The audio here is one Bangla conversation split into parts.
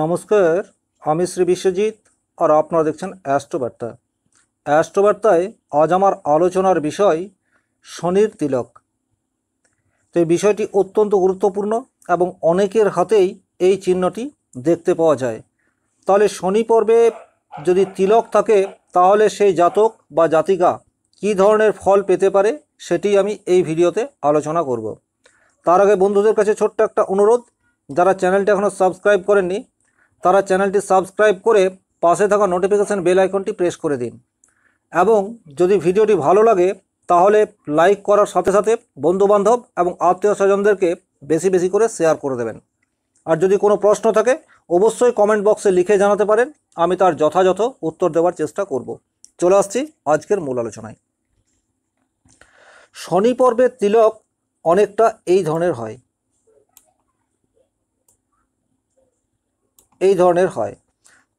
নমস্কার আমি শ্রী বিশ্বজিৎ আর আপনারা দেখছেন অ্যাস্ট্রোবার্তা অ্যাস্ট্রোবার্তায় আজ আমার আলোচনার বিষয় শনির তিলক তো এই বিষয়টি অত্যন্ত গুরুত্বপূর্ণ এবং অনেকের হাতেই এই চিহ্নটি দেখতে পাওয়া যায় তাহলে শনি পর্বে যদি তিলক থাকে তাহলে সেই জাতক বা জাতিকা কি ধরনের ফল পেতে পারে সেটি আমি এই ভিডিওতে আলোচনা করব তার আগে বন্ধুদের কাছে ছোট্ট একটা অনুরোধ যারা চ্যানেলটি এখনও সাবস্ক্রাইব করেননি তারা চ্যানেলটি সাবস্ক্রাইব করে পাশে থাকা নোটিফিকেশান বেল আইকনটি প্রেস করে দিন এবং যদি ভিডিওটি ভালো লাগে তাহলে লাইক করার সাথে সাথে বন্ধুবান্ধব এবং আত্মীয় স্বজনদেরকে বেশি বেশি করে শেয়ার করে দেবেন আর যদি কোনো প্রশ্ন থাকে অবশ্যই কমেন্ট বক্সে লিখে জানাতে পারেন আমি তার যথাযথ উত্তর দেওয়ার চেষ্টা করব চলে আসছি আজকের মূল আলোচনায় শনি পর্বে তিলক অনেকটা এই ধরনের হয় এই ধরনের হয়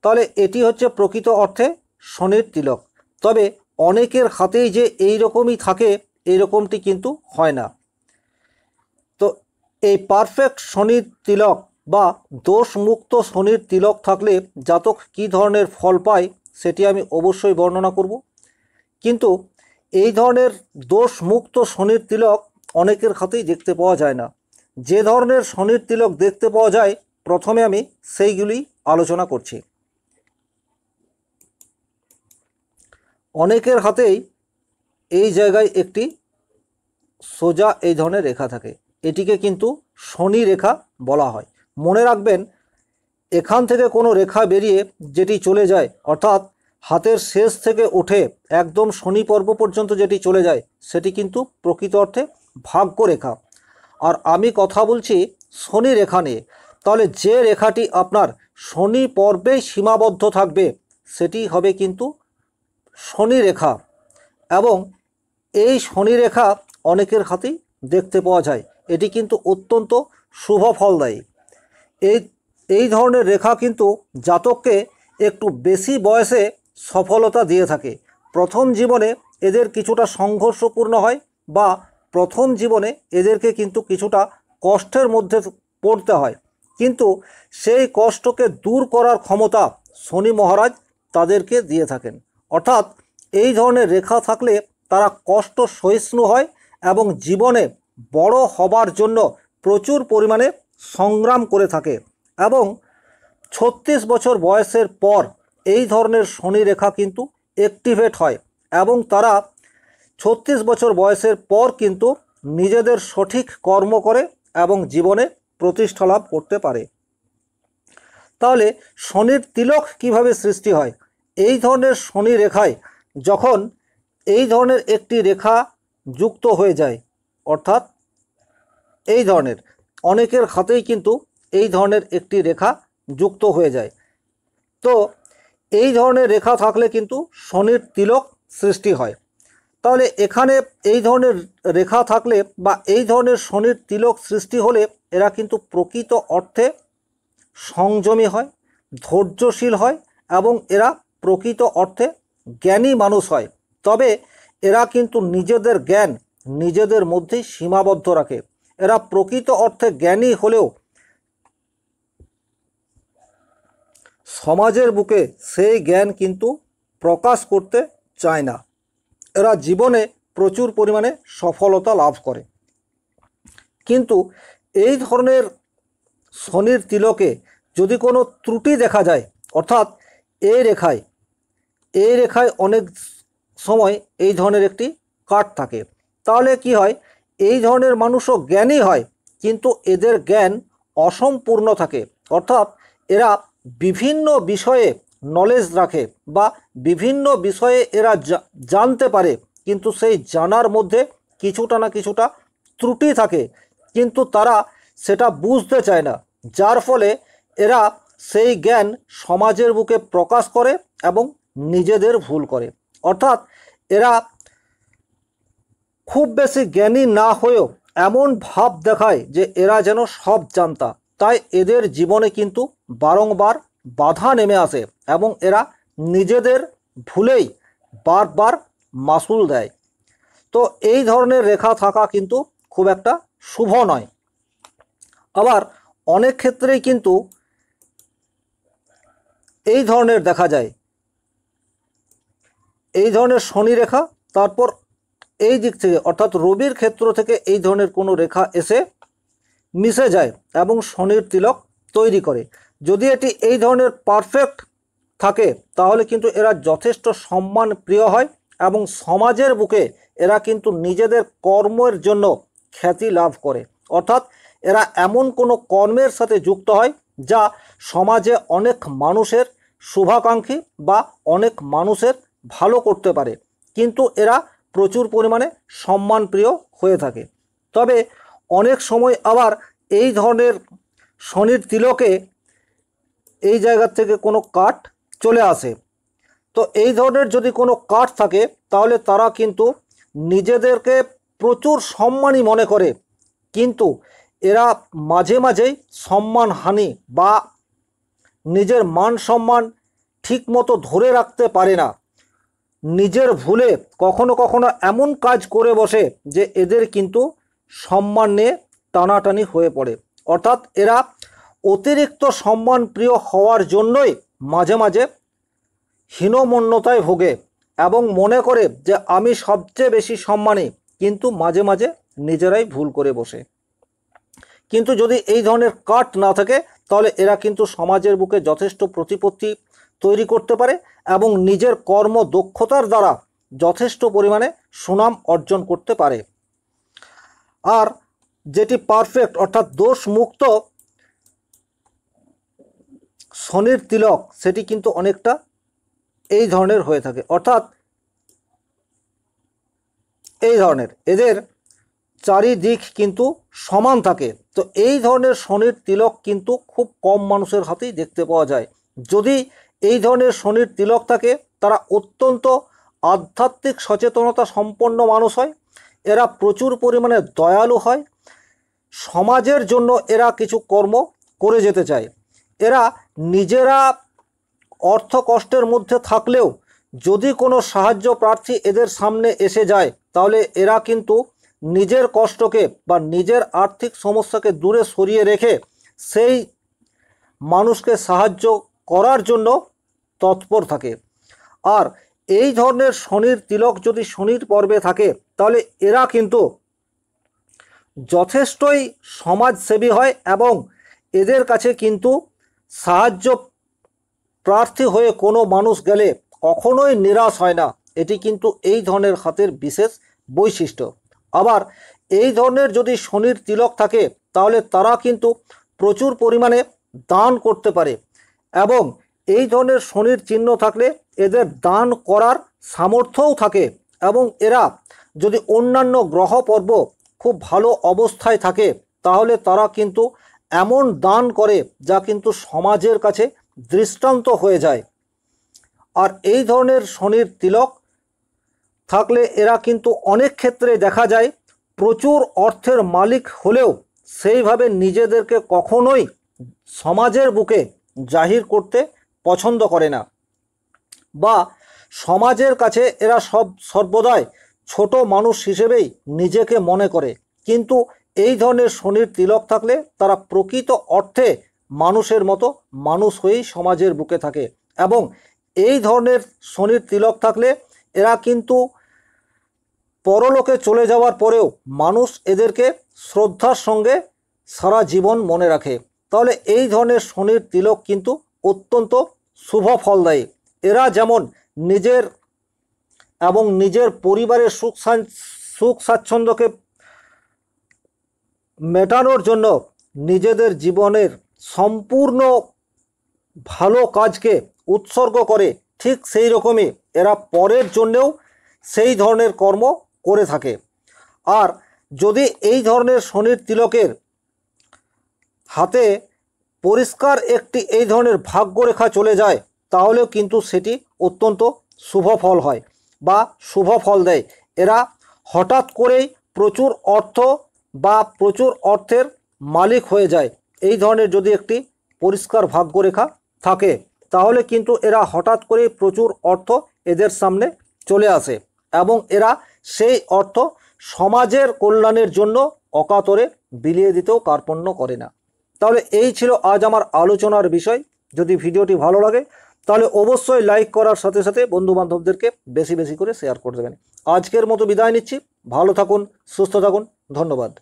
তাহলে এটি হচ্ছে প্রকৃত অর্থে শনির তিলক তবে অনেকের হাতেই যে এই রকমই থাকে এই রকমটি কিন্তু হয় না তো এই পারফেক্ট শনির তিলক বা দোষমুক্ত শনির তিলক থাকলে জাতক কি ধরনের ফল পায় সেটি আমি অবশ্যই বর্ণনা করব কিন্তু এই ধরনের দোষমুক্ত শনির তিলক অনেকের হাতেই দেখতে পাওয়া যায় না যে ধরনের শনির তিলক দেখতে পাওয়া যায় প্রথমে আমি সেইগুলি আলোচনা করছি অনেকের হাতেই এই জায়গায় একটি সোজা এই ধরনের রেখা থাকে এটিকে কিন্তু শনি রেখা বলা হয় মনে রাখবেন এখান থেকে কোনো রেখা বেরিয়ে যেটি চলে যায় অর্থাৎ হাতের শেষ থেকে উঠে একদম শনি পর্ব পর্যন্ত যেটি চলে যায় সেটি কিন্তু প্রকৃত অর্থে ভাগ্য রেখা আর আমি কথা বলছি শনি রেখা নিয়ে তাহলে যে রেখাটি আপনার শনি পর্বে সীমাবদ্ধ থাকবে সেটি হবে কিন্তু শনি রেখা এবং এই শনি রেখা অনেকের হাতেই দেখতে পাওয়া যায় এটি কিন্তু অত্যন্ত শুভ ফলদায়ী এই এই ধরনের রেখা কিন্তু জাতককে একটু বেশি বয়সে সফলতা দিয়ে থাকে প্রথম জীবনে এদের কিছুটা সংঘর্ষপূর্ণ হয় বা প্রথম জীবনে এদেরকে কিন্তু কিছুটা কষ্টের মধ্যে পড়তে হয় কিন্তু সেই কষ্টকে দূর করার ক্ষমতা শনি মহারাজ তাদেরকে দিয়ে থাকেন অর্থাৎ এই ধরনের রেখা থাকলে তারা কষ্ট সহিষ্ণু হয় এবং জীবনে বড় হবার জন্য প্রচুর পরিমাণে সংগ্রাম করে থাকে এবং ছত্রিশ বছর বয়সের পর এই ধরনের শনি রেখা কিন্তু অ্যাক্টিভেট হয় এবং তারা ছত্রিশ বছর বয়সের পর কিন্তু নিজেদের সঠিক কর্ম করে এবং জীবনে প্রতিষ্ঠা লাভ করতে পারে তাহলে শনির তিলক কিভাবে সৃষ্টি হয় এই ধরনের শনি রেখায় যখন এই ধরনের একটি রেখা যুক্ত হয়ে যায় অর্থাৎ এই ধরনের অনেকের হাতেই কিন্তু এই ধরনের একটি রেখা যুক্ত হয়ে যায় তো এই ধরনের রেখা থাকলে কিন্তু শনির তিলক সৃষ্টি হয় তাহলে এখানে এই ধরনের রেখা থাকলে বা এই ধরনের শনির তিলক সৃষ্টি হলে এরা কিন্তু প্রকৃত অর্থে সংযমী হয় ধৈর্যশীল হয় এবং এরা প্রকৃত অর্থে জ্ঞানী মানুষ হয় তবে এরা কিন্তু নিজেদের জ্ঞান নিজেদের মধ্যেই সীমাবদ্ধ রাখে এরা প্রকৃত অর্থে জ্ঞানী হলেও সমাজের বুকে সেই জ্ঞান কিন্তু প্রকাশ করতে চায় না এরা জীবনে প্রচুর পরিমাণে সফলতা লাভ করে কিন্তু এই ধরনের শনির তিলকে যদি কোনো ত্রুটি দেখা যায় অর্থাৎ এই রেখায় এই রেখায় অনেক সময় এই ধরনের একটি কাট থাকে তাহলে কি হয় এই ধরনের মানুষও জ্ঞানী হয় কিন্তু এদের জ্ঞান অসম্পূর্ণ থাকে অর্থাৎ এরা বিভিন্ন বিষয়ে নলেজ রাখে বা বিভিন্ন বিষয়ে এরা জানতে পারে কিন্তু সেই জানার মধ্যে কিছুটা না কিছুটা ত্রুটি থাকে কিন্তু তারা সেটা বুঝতে চায় না যার ফলে এরা সেই জ্ঞান সমাজের বুকে প্রকাশ করে এবং নিজেদের ভুল করে অর্থাৎ এরা খুব বেশি জ্ঞানী না হয়েও এমন ভাব দেখায় যে এরা যেন সব জানতা তাই এদের জীবনে কিন্তু বারংবার বাধা নেমে আসে এবং এরা নিজেদের ভুলেই বারবার মাসুল দেয় তো এই ধরনের রেখা থাকা কিন্তু খুব একটা শুভ নয় আবার অনেক ক্ষেত্রেই কিন্তু এই ধরনের দেখা যায় এই ধরনের শনি রেখা তারপর এই দিক থেকে অর্থাৎ রবির ক্ষেত্র থেকে এই ধরনের কোনো রেখা এসে মিশে যায় এবং শনির তিলক তৈরি করে যদি এটি এই ধরনের পারফেক্ট থাকে তাহলে কিন্তু এরা যথেষ্ট সম্মান প্রিয় হয় এবং সমাজের বুকে এরা কিন্তু নিজেদের কর্মের জন্য খ্যাতি লাভ করে অর্থাৎ এরা এমন কোনো কর্মের সাথে যুক্ত হয় যা সমাজে অনেক মানুষের শুভাকাঙ্ক্ষী বা অনেক মানুষের ভালো করতে পারে কিন্তু এরা প্রচুর পরিমাণে সম্মানপ্রিয় হয়ে থাকে তবে অনেক সময় আবার এই ধরনের শনির তিলকে এই জায়গা থেকে কোনো কাঠ চলে আসে তো এই ধরনের যদি কোনো কাঠ থাকে তাহলে তারা কিন্তু নিজেদেরকে প্রচুর সম্মানই মনে করে কিন্তু এরা মাঝে মাঝেই সম্মানহানি বা নিজের মান সম্মান ঠিকমতো ধরে রাখতে পারে না নিজের ভুলে কখনো কখনো এমন কাজ করে বসে যে এদের কিন্তু সম্মান নিয়ে টানাটানি হয়ে পড়ে অর্থাৎ এরা অতিরিক্ত সম্মানপ্রিয় হওয়ার জন্যই মাঝে মাঝে হীনমন্যতায় ভোগে এবং মনে করে যে আমি সবচেয়ে বেশি সম্মানী কিন্তু মাঝে মাঝে নিজেরাই ভুল করে বসে কিন্তু যদি এই ধরনের কাট না থাকে তাহলে এরা কিন্তু সমাজের বুকে যথেষ্ট প্রতিপত্তি তৈরি করতে পারে এবং নিজের কর্ম দক্ষতার দ্বারা যথেষ্ট পরিমাণে সুনাম অর্জন করতে পারে আর যেটি পারফেক্ট অর্থাৎ দোষমুক্ত শনির তিলক সেটি কিন্তু অনেকটা এই ধরনের হয়ে থাকে অর্থাৎ এই ধরনের এদের চারিদিক কিন্তু সমান থাকে তো এই ধরনের শনির তিলক কিন্তু খুব কম মানুষের হাতেই দেখতে পাওয়া যায় যদি এই ধরনের শনির তিলক থাকে তারা অত্যন্ত আধ্যাত্মিক সচেতনতা সম্পন্ন মানুষ হয় এরা প্রচুর পরিমাণে দয়ালু হয় সমাজের জন্য এরা কিছু কর্ম করে যেতে চায় এরা নিজেরা অর্থ কষ্টের মধ্যে থাকলেও যদি কোনো সাহায্য প্রার্থী এদের সামনে এসে যায় তাহলে এরা কিন্তু নিজের কষ্টকে বা নিজের আর্থিক সমস্যাকে দূরে সরিয়ে রেখে সেই মানুষকে সাহায্য করার জন্য তৎপর থাকে আর এই ধরনের শনির তিলক যদি শনির পর্বে থাকে তাহলে এরা কিন্তু যথেষ্টই সমাজসেবী হয় এবং এদের কাছে কিন্তু সাহায্য প্রার্থী হয়ে কোনো মানুষ গেলে কখনোই নিরাশ হয় না এটি কিন্তু এই ধরনের হাতের বিশেষ বৈশিষ্ট্য আবার এই ধরনের যদি শনির তিলক থাকে তাহলে তারা কিন্তু প্রচুর পরিমাণে দান করতে পারে এবং এই ধরনের শনির চিহ্ন থাকলে এদের দান করার সামর্থ্যও থাকে এবং এরা যদি অন্যান্য গ্রহ পর্ব খুব ভালো অবস্থায় থাকে তাহলে তারা কিন্তু এমন দান করে যা কিন্তু সমাজের কাছে দৃষ্টান্ত হয়ে যায় আর এই ধরনের শনির তিলক থাকলে এরা কিন্তু অনেক ক্ষেত্রে দেখা যায় প্রচুর অর্থের মালিক হলেও সেইভাবে নিজেদেরকে কখনোই সমাজের বুকে জাহির করতে পছন্দ করে না বা সমাজের কাছে এরা সব সর্বদাই ছোট মানুষ হিসেবেই নিজেকে মনে করে কিন্তু এই ধরনের শনির তিলক থাকলে তারা প্রকৃত অর্থে মানুষের মতো মানুষ হয়েই সমাজের বুকে থাকে এবং এই ধরনের শনির তিলক থাকলে এরা কিন্তু পরলোকে চলে যাওয়ার পরেও মানুষ এদেরকে শ্রদ্ধার সঙ্গে সারা জীবন মনে রাখে তাহলে এই ধরনের শনির তিলক কিন্তু অত্যন্ত শুভ ফলদায়ী এরা যেমন নিজের এবং নিজের পরিবারের সুখ সুখ স্বাচ্ছন্দ্যকে মেটানোর জন্য নিজেদের জীবনের সম্পূর্ণ ভালো কাজকে উৎসর্গ করে ঠিক সেই রকমই এরা পরের জন্যেও সেই ধরনের কর্ম করে থাকে আর যদি এই ধরনের শনির তিলকের হাতে পরিষ্কার একটি এই ধরনের ভাগ্যরেখা চলে যায় তাহলেও কিন্তু সেটি অত্যন্ত শুভ ফল হয় বা শুভ ফল দেয় এরা হঠাৎ করেই প্রচুর অর্থ বা প্রচুর অর্থের মালিক হয়ে যায় এই ধরনের যদি একটি পরিষ্কার ভাগ্যরেখা থাকে তাহলে কিন্তু এরা হঠাৎ করে প্রচুর অর্থ এদের সামনে চলে আসে এবং এরা সেই অর্থ সমাজের কল্যাণের জন্য অকাতরে বিলিয়ে দিতেও কার্পণ্য করে না তাহলে এই ছিল আজ আমার আলোচনার বিষয় যদি ভিডিওটি ভালো লাগে তাহলে অবশ্যই লাইক করার সাথে সাথে বন্ধুবান্ধবদেরকে বেশি বেশি করে শেয়ার করে দেবেন আজকের মতো বিদায় নিচ্ছি ভালো থাকুন সুস্থ থাকুন ধন্যবাদ